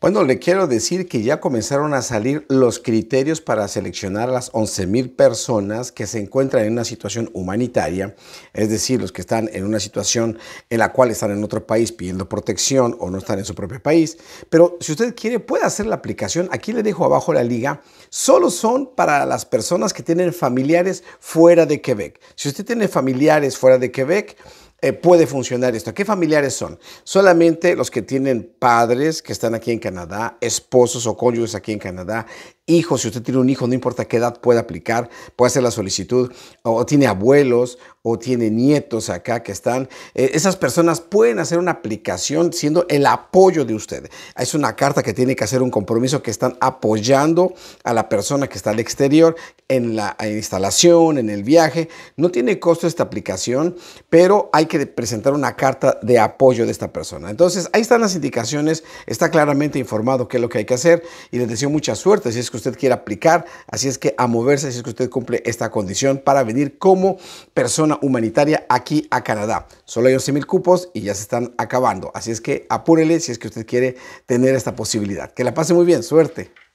Bueno, le quiero decir que ya comenzaron a salir los criterios para seleccionar a las 11.000 personas que se encuentran en una situación humanitaria, es decir, los que están en una situación en la cual están en otro país pidiendo protección o no están en su propio país. Pero si usted quiere, puede hacer la aplicación. Aquí le dejo abajo la liga. Solo son para las personas que tienen familiares fuera de Quebec. Si usted tiene familiares fuera de Quebec, eh, puede funcionar esto. ¿Qué familiares son? Solamente los que tienen padres que están aquí en Canadá, esposos o cónyuges aquí en Canadá, hijos, si usted tiene un hijo, no importa qué edad puede aplicar, puede hacer la solicitud, o tiene abuelos, o tiene nietos acá que están, eh, esas personas pueden hacer una aplicación siendo el apoyo de usted. Es una carta que tiene que hacer un compromiso que están apoyando a la persona que está al exterior en la instalación, en el viaje. No tiene costo esta aplicación, pero hay que presentar una carta de apoyo de esta persona. Entonces, ahí están las indicaciones, está claramente informado qué es lo que hay que hacer y les deseo mucha suerte si es que usted quiere aplicar. Así es que a moverse si es que usted cumple esta condición para venir como persona humanitaria aquí a Canadá. Solo hay 11 mil cupos y ya se están acabando. Así es que apúrele si es que usted quiere tener esta posibilidad. Que la pase muy bien. Suerte.